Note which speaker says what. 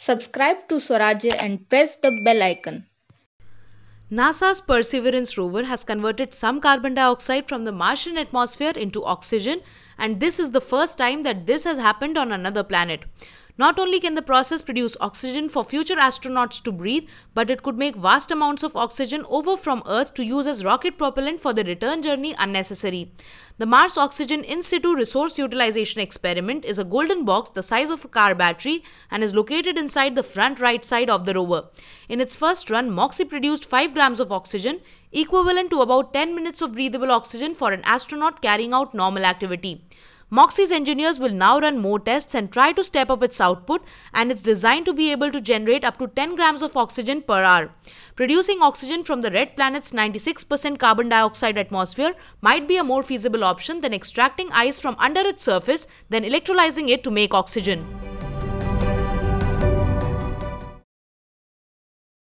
Speaker 1: Subscribe to Swarajya and press the bell icon.
Speaker 2: NASA's Perseverance rover has converted some carbon dioxide from the Martian atmosphere into oxygen and this is the first time that this has happened on another planet. Not only can the process produce oxygen for future astronauts to breathe, but it could make vast amounts of oxygen over from Earth to use as rocket propellant for the return journey unnecessary. The Mars Oxygen In Situ Resource Utilization Experiment is a golden box the size of a car battery and is located inside the front right side of the rover. In its first run, MOXIE produced 5 grams of oxygen, equivalent to about 10 minutes of breathable oxygen for an astronaut carrying out normal activity. Moxie's engineers will now run more tests and try to step up its output and it's designed to be able to generate up to 10 grams of oxygen per hour. Producing oxygen from the red planet's 96% carbon dioxide atmosphere might be a more feasible option than extracting ice from under its surface then electrolyzing it to make oxygen.